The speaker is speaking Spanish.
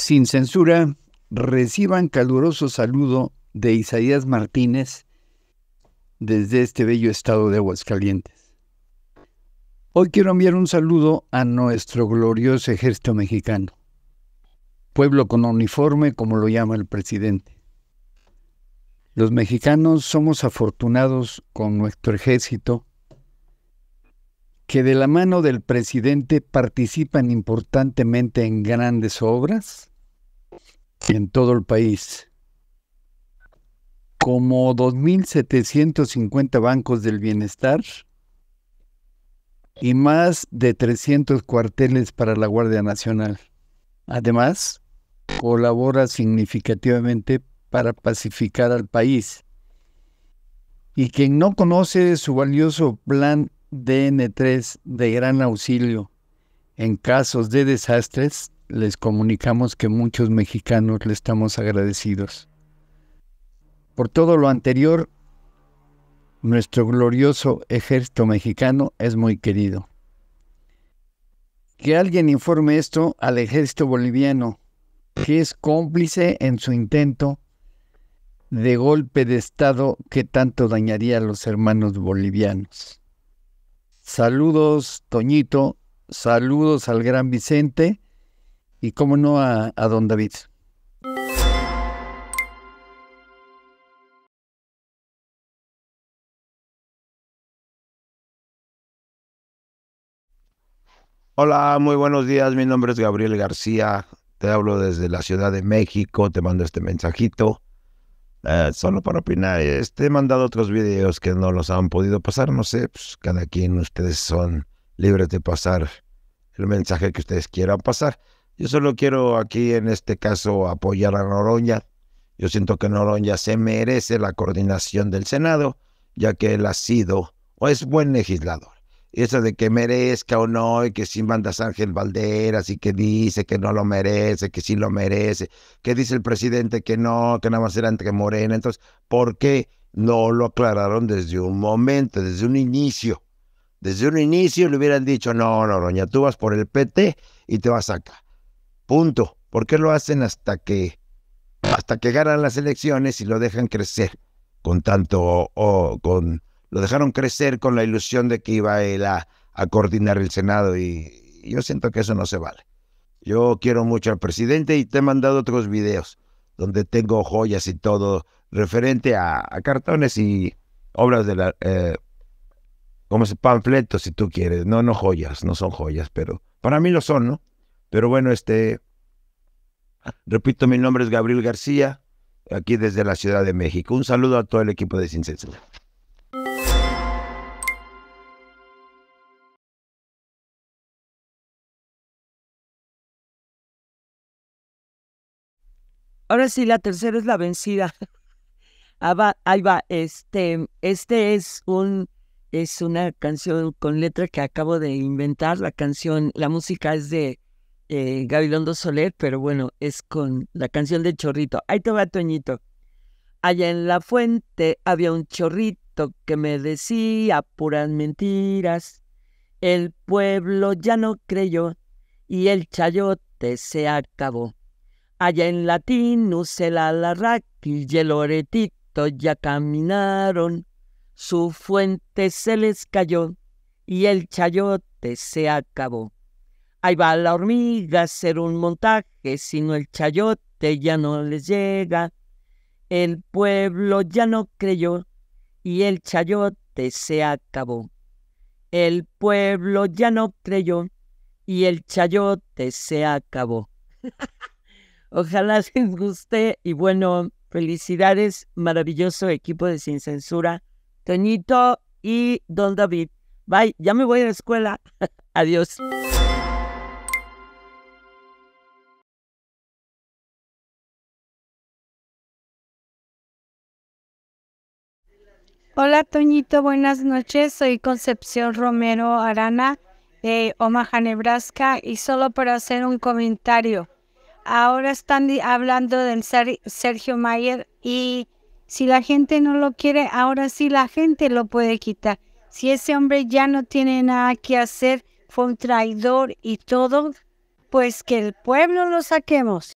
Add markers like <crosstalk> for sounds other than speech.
Sin censura, reciban caluroso saludo de Isaías Martínez desde este bello estado de Aguascalientes. Hoy quiero enviar un saludo a nuestro glorioso ejército mexicano, pueblo con uniforme como lo llama el presidente. Los mexicanos somos afortunados con nuestro ejército, que de la mano del presidente participan importantemente en grandes obras en todo el país. Como 2.750 bancos del bienestar y más de 300 cuarteles para la Guardia Nacional. Además, colabora significativamente para pacificar al país. Y quien no conoce su valioso plan DN3 de gran auxilio en casos de desastres, les comunicamos que muchos mexicanos le estamos agradecidos. Por todo lo anterior, nuestro glorioso ejército mexicano es muy querido. Que alguien informe esto al ejército boliviano, que es cómplice en su intento de golpe de Estado que tanto dañaría a los hermanos bolivianos. Saludos, Toñito, saludos al gran Vicente y cómo no a, don David. Hola, muy buenos días. Mi nombre es Gabriel García. Te hablo desde la Ciudad de México. Te mando este mensajito. Eh, solo para opinar, este, he mandado otros videos que no los han podido pasar, no sé, pues cada quien, ustedes son libres de pasar el mensaje que ustedes quieran pasar. Yo solo quiero aquí en este caso apoyar a Noroña. Yo siento que Noroña se merece la coordinación del Senado, ya que él ha sido o es buen legislador. Y Eso de que merezca o no, y que si mandas Ángel Valderas y que dice que no lo merece, que sí lo merece, que dice el presidente que no, que nada más era entre Morena. Entonces, ¿por qué no lo aclararon desde un momento, desde un inicio? Desde un inicio le hubieran dicho, no, Noroña, tú vas por el PT y te vas acá. Punto. ¿Por qué lo hacen hasta que hasta que ganan las elecciones y lo dejan crecer con tanto o, con lo dejaron crecer con la ilusión de que iba él a, coordinar el Senado y, yo siento que eso no se vale. Yo quiero mucho al presidente y te he mandado otros videos donde tengo joyas y todo referente a, cartones y obras de la eh, como panfletos si tú quieres, no no joyas, no son joyas, pero para mí lo son, ¿no? Pero bueno, este, repito, mi nombre es Gabriel García, aquí desde la Ciudad de México. Un saludo a todo el equipo de Sin Ahora sí, la tercera es la vencida. <laughs> Ah, va, ahí va, este, este es un es una canción con letra que acabo de inventar. La canción, la música es de eh, Gabilondo Soler, pero bueno, es con la canción de Chorrito. Ahí te va, Toñito. Allá en la fuente había un chorrito que me decía puras mentiras. El pueblo ya no creyó y el chayote se acabó. Allá en latín, el Alarraqui y el Oretito ya caminaron. Su fuente se les cayó y el chayote se acabó ahí va la hormiga a hacer un montaje, sino el chayote ya no les llega. El pueblo ya no creyó y el chayote se acabó. El pueblo ya no creyó y el chayote se acabó. <laughs> Ojalá <laughs> les guste y bueno, felicidades, maravilloso equipo de Sin Censura, Toñito y Don David. Bye, ya me voy a la escuela. <laughs> Adiós. Hola Toñito, buenas noches. Soy Concepción Romero Arana de Omaha, Nebraska. Y solo para hacer un comentario, ahora están hablando del Sergio Mayer y si la gente no lo quiere, ahora sí la gente lo puede quitar. Si ese hombre ya no tiene nada que hacer, fue un traidor y todo, pues que el pueblo lo saquemos.